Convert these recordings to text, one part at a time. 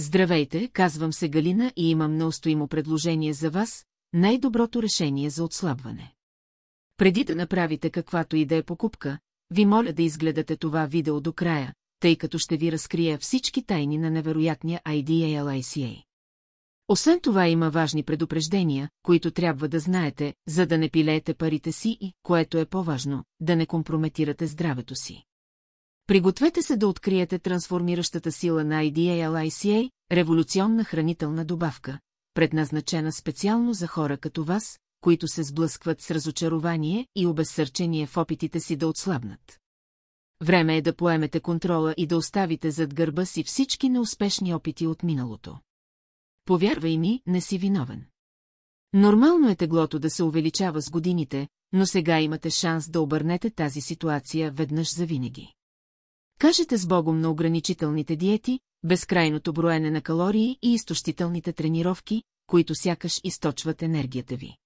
Здравейте, казвам се Галина и имам неустоимо предложение за вас, най-доброто решение за отслабване. Преди да направите каквато и да е покупка, ви моля да изгледате това видео до края, тъй като ще ви разкрия всички тайни на невероятния IDALICA. Освен това има важни предупреждения, които трябва да знаете, за да не пилеете парите си и, което е по-важно, да не компрометирате здравето си. Пригответе се да откриете трансформиращата сила на IDALICA, революционна хранителна добавка, предназначена специално за хора като вас, които се сблъскват с разочарование и обезсърчение в опитите си да отслабнат. Време е да поемете контрола и да оставите зад гърба си всички неуспешни опити от миналото. Повярвай ми, не си виновен. Нормално е теглото да се увеличава с годините, но сега имате шанс да обърнете тази ситуация веднъж завинаги. Кажете с Богом на ограничителните диети, безкрайното броене на калории и изтощителните тренировки, които сякаш източват енергията ви.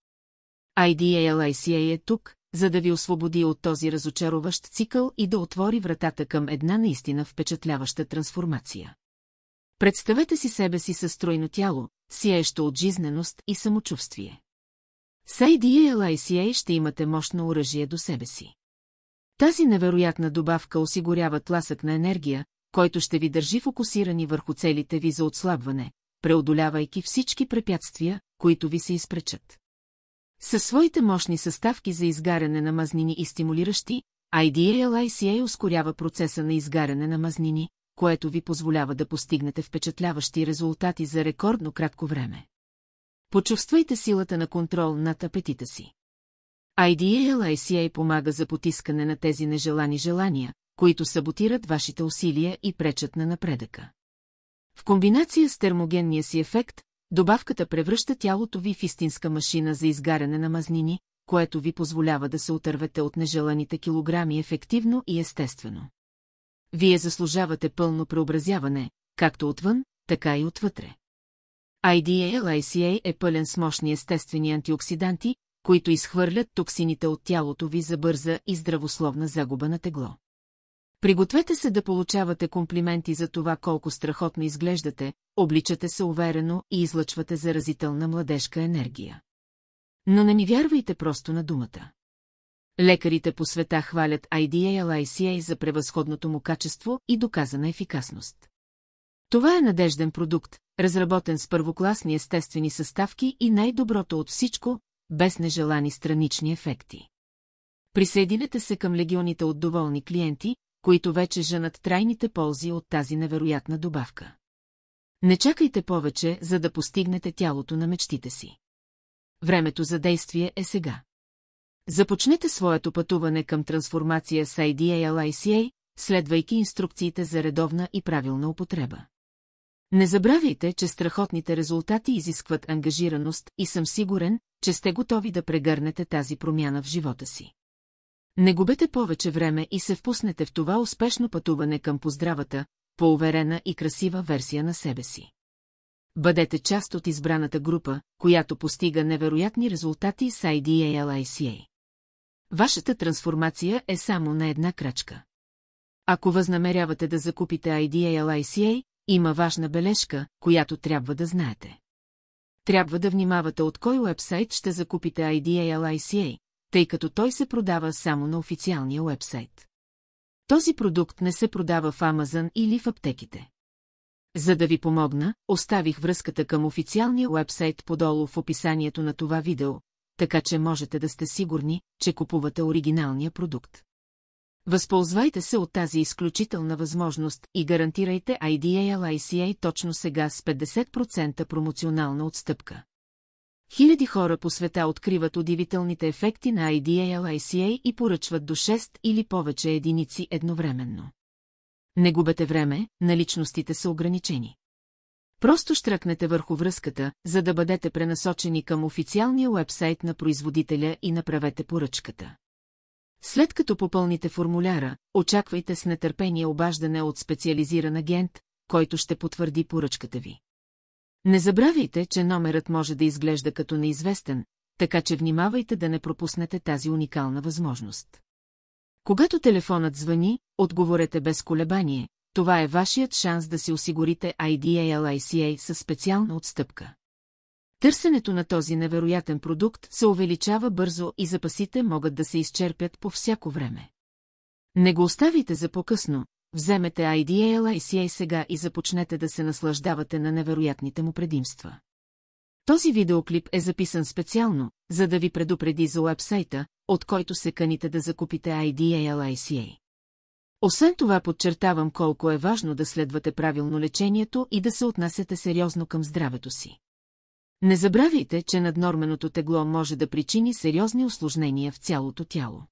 IDALICA е тук, за да ви освободи от този разочароващ цикъл и да отвори вратата към една наистина впечатляваща трансформация. Представете си себе си със стройно тяло, сиещо от жизненост и самочувствие. С IDALICA ще имате мощно оръжие до себе си. Тази невероятна добавка осигурява тласък на енергия, който ще ви държи фокусирани върху целите ви за отслабване, преодолявайки всички препятствия, които ви се изпречат. Със своите мощни съставки за изгаряне на мазнини и стимулиращи, IDL ICA ускорява процеса на изгаряне на мазнини, което ви позволява да постигнете впечатляващи резултати за рекордно кратко време. Почувствайте силата на контрол над апетита си. IDLICA помага за потискане на тези нежелани желания, които саботират вашите усилия и пречат на напредъка. В комбинация с термогенния си ефект, добавката превръща тялото ви в истинска машина за изгаряне на мазнини, което ви позволява да се отървете от нежеланите килограми ефективно и естествено. Вие заслужавате пълно преобразяване, както отвън, така и отвътре. IDLICA е пълен с мощни естествени антиоксиданти, които изхвърлят токсините от тялото ви за бърза и здравословна загуба на тегло. Пригответе се да получавате комплименти за това колко страхотно изглеждате, обличате се уверено и излъчвате заразителна младежка енергия. Но не ми вярвайте просто на думата. Лекарите по света хвалят IDALICA за превъзходното му качество и доказана ефикасност. Това е надежден продукт, разработен с първокласни естествени съставки и най-доброто от всичко, без нежелани странични ефекти. Присъединете се към легионите от доволни клиенти, които вече женат трайните ползи от тази невероятна добавка. Не чакайте повече, за да постигнете тялото на мечтите си. Времето за действие е сега. Започнете своето пътуване към трансформация с IDALICA, следвайки инструкциите за редовна и правилна употреба. Не забравяйте, че страхотните резултати изискват ангажираност и съм сигурен, че сте готови да прегърнете тази промяна в живота си. Не губете повече време и се впуснете в това успешно пътуване към поздравата, по-уверена и красива версия на себе си. Бъдете част от избраната група, която постига невероятни резултати с IDALICA. Вашата трансформация е само на една крачка. Ако възнамерявате да закупите IDALICA, има важна бележка, която трябва да знаете трябва да внимавате от кой уебсайт ще закупите IDALICA, тъй като той се продава само на официалния уебсайт. Този продукт не се продава в Amazon или в аптеките. За да ви помогна, оставих връзката към официалния уебсайт подолу в описанието на това видео, така че можете да сте сигурни, че купувате оригиналния продукт. Възползвайте се от тази изключителна възможност и гарантирайте IDALICA точно сега с 50% промоционална отстъпка. Хиляди хора по света откриват удивителните ефекти на IDALICA и поръчват до 6 или повече единици едновременно. Не губете време, наличностите са ограничени. Просто штръкнете върху връзката, за да бъдете пренасочени към официалния уебсайт на производителя и направете поръчката. След като попълните формуляра, очаквайте с нетърпение обаждане от специализиран агент, който ще потвърди поръчката ви. Не забравяйте, че номерът може да изглежда като неизвестен, така че внимавайте да не пропуснете тази уникална възможност. Когато телефонът звъни, отговорете без колебание, това е вашият шанс да си осигурите IDALICA със специална отстъпка. Търсенето на този невероятен продукт се увеличава бързо и запасите могат да се изчерпят по всяко време. Не го оставите за по-късно, вземете IDL ICA сега и започнете да се наслаждавате на невероятните му предимства. Този видеоклип е записан специално, за да ви предупреди за уебсайта, от който се каните да закупите IDL ICA. Освен това подчертавам колко е важно да следвате правилно лечението и да се отнасяте сериозно към здравето си. Не забравяйте, че наднорменото тегло може да причини сериозни осложнения в цялото тяло.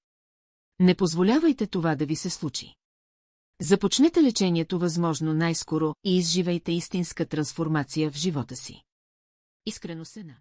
Не позволявайте това да ви се случи. Започнете лечението възможно най-скоро и изживейте истинска трансформация в живота си. Искрено се на.